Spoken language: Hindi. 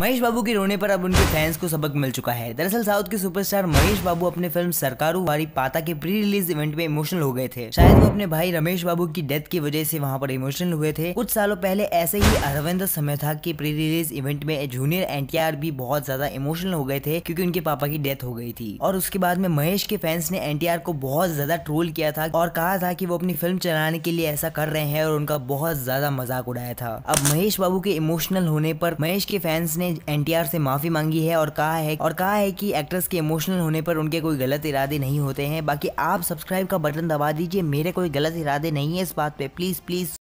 महेश बाबू के रोने पर अब उनके फैंस को सबक मिल चुका है दरअसल साउथ के सुपरस्टार महेश बाबू अपने फिल्म सरकारू वारी पाता के प्री रिलीज इवेंट में इमोशनल हो गए थे शायद वो अपने भाई रमेश बाबू की डेथ की वजह से वहां पर इमोशनल हुए थे कुछ सालों पहले ऐसे ही अरविंद समय था की प्री रिलीज इवेंट में जूनियर एन भी बहुत ज्यादा इमोशनल हो गए थे क्यूँकी उनके पापा की डेथ हो गई थी और उसके बाद में महेश के फैंस ने एन को बहुत ज्यादा ट्रोल किया था और कहा था की वो अपनी फिल्म चलाने के लिए ऐसा कर रहे हैं और उनका बहुत ज्यादा मजाक उड़ाया था अब महेश बाबू के इमोशनल होने पर महेश के फैंस ने ने एनटीआर से माफी मांगी है और कहा है और कहा है कि एक्ट्रेस के इमोशनल होने पर उनके कोई गलत इरादे नहीं होते हैं बाकी आप सब्सक्राइब का बटन दबा दीजिए मेरे कोई गलत इरादे नहीं है इस बात पे प्लीज प्लीज